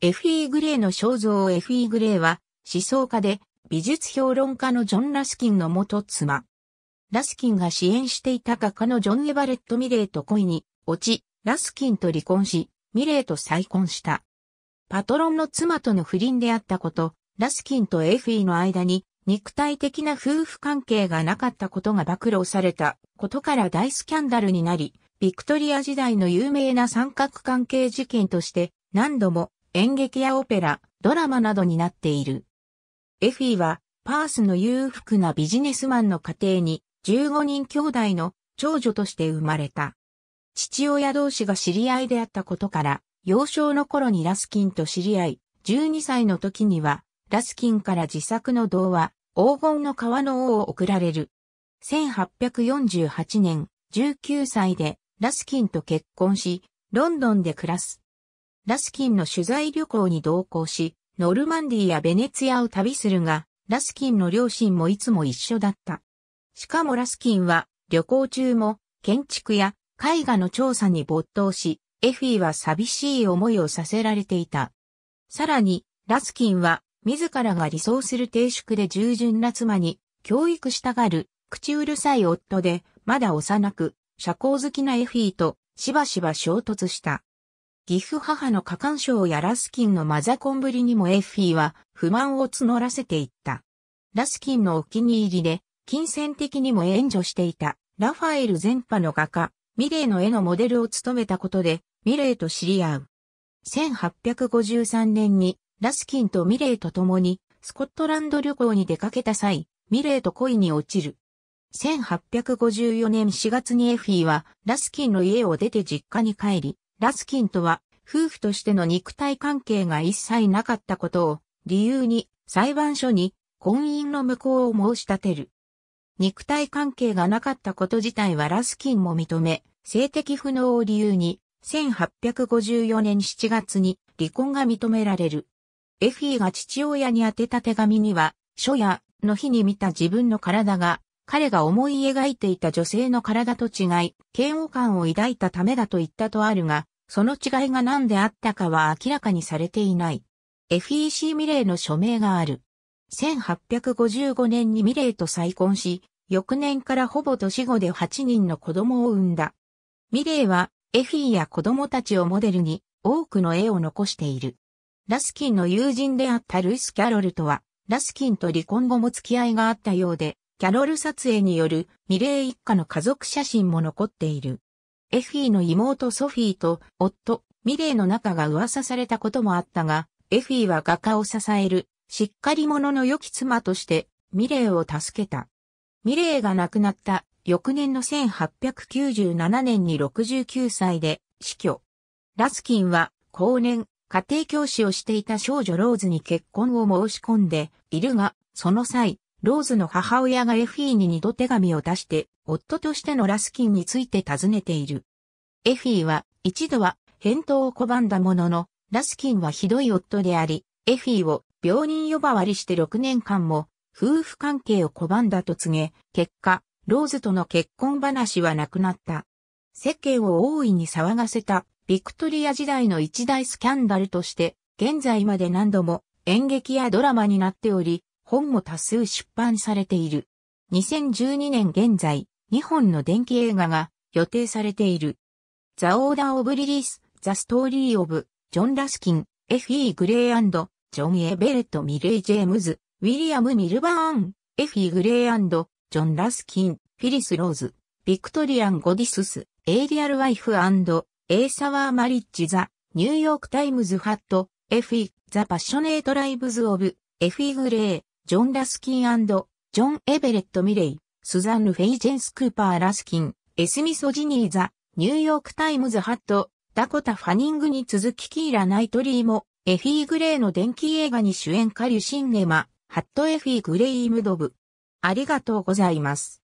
F.E. グレーの肖像 F.E. グレーは思想家で美術評論家のジョン・ラスキンの元妻。ラスキンが支援していた画家のジョン・エバレット・ミレーと恋に落ち、ラスキンと離婚し、ミレーと再婚した。パトロンの妻との不倫であったこと、ラスキンと F.E. の間に肉体的な夫婦関係がなかったことが暴露されたことから大スキャンダルになり、ビクトリア時代の有名な三角関係事件として何度も演劇やオペラ、ドラマなどになっている。エフィは、パースの裕福なビジネスマンの家庭に、15人兄弟の長女として生まれた。父親同士が知り合いであったことから、幼少の頃にラスキンと知り合い、12歳の時には、ラスキンから自作の童話、黄金の川の王を贈られる。1848年、19歳でラスキンと結婚し、ロンドンで暮らす。ラスキンの取材旅行に同行し、ノルマンディやベネツィアを旅するが、ラスキンの両親もいつも一緒だった。しかもラスキンは、旅行中も、建築や絵画の調査に没頭し、エフィーは寂しい思いをさせられていた。さらに、ラスキンは、自らが理想する定宿で従順な妻に、教育したがる、口うるさい夫で、まだ幼く、社交好きなエフィーと、しばしば衝突した。義父母の過干渉やラスキンのマザコンぶりにもエッフィーは不満を募らせていった。ラスキンのお気に入りで、金銭的にも援助していた、ラファエル全派の画家、ミレーの絵のモデルを務めたことで、ミレーと知り合う。1853年に、ラスキンとミレーと共に、スコットランド旅行に出かけた際、ミレーと恋に落ちる。1854年4月にエフィーは、ラスキンの家を出て実家に帰り、ラスキンとは、夫婦としての肉体関係が一切なかったことを理由に裁判所に婚姻の無効を申し立てる。肉体関係がなかったこと自体はラスキンも認め、性的不能を理由に、1854年7月に離婚が認められる。エフィーが父親に宛てた手紙には、初夜の日に見た自分の体が彼が思い描いていた女性の体と違い、嫌悪感を抱いたためだと言ったとあるが、その違いが何であったかは明らかにされていない。FEC ミレーの署名がある。1855年にミレーと再婚し、翌年からほぼ年後で8人の子供を産んだ。ミレーは、エフィーや子供たちをモデルに、多くの絵を残している。ラスキンの友人であったルイス・キャロルとは、ラスキンと離婚後も付き合いがあったようで、キャロル撮影によるミレー一家の家族写真も残っている。エフィーの妹ソフィーと夫、ミレーの仲が噂されたこともあったが、エフィーは画家を支える、しっかり者の良き妻として、ミレーを助けた。ミレーが亡くなった翌年の1897年に69歳で死去。ラスキンは、後年、家庭教師をしていた少女ローズに結婚を申し込んでいるが、その際、ローズの母親がエフィーに二度手紙を出して、夫としてのラスキンについて尋ねている。エフィーは、一度は、返答を拒んだものの、ラスキンはひどい夫であり、エフィーを病人呼ばわりして6年間も、夫婦関係を拒んだと告げ、結果、ローズとの結婚話はなくなった。世間を大いに騒がせた、ビクトリア時代の一大スキャンダルとして、現在まで何度も演劇やドラマになっており、本も多数出版されている。2012年現在、2本の電気映画が予定されている。The Order of Release, The Story of John Ruskin, F.E. グレイジョン・エベレット・ミレイ・ジェームズ、ウィリアム・ミルバーン、F.E. グレイジョン・ラスキン、フィリス・ローズ、ビクトリアン・ゴディスス、エイリアル・ワイフエイサワー・マリッジ・ザ、ニューヨーク・タイムズ・ハット、F.E. ザ・パッショネート・ライブズ・オブ、F.E. グレイ、ジョン・ラスキンジョン・エベレット・ミレイ、スザンヌ・フェイジェンス・クーパー・ラスキン、エスミソジニー・ザ、ニューヨーク・タイムズ・ハット、ダコタ・ファニングに続きキーラ・ナイトリーも、エフィー・グレイの電気映画に主演カリュ・シンネマ、ハット・エフィー・グレイ・ムドブ。ありがとうございます。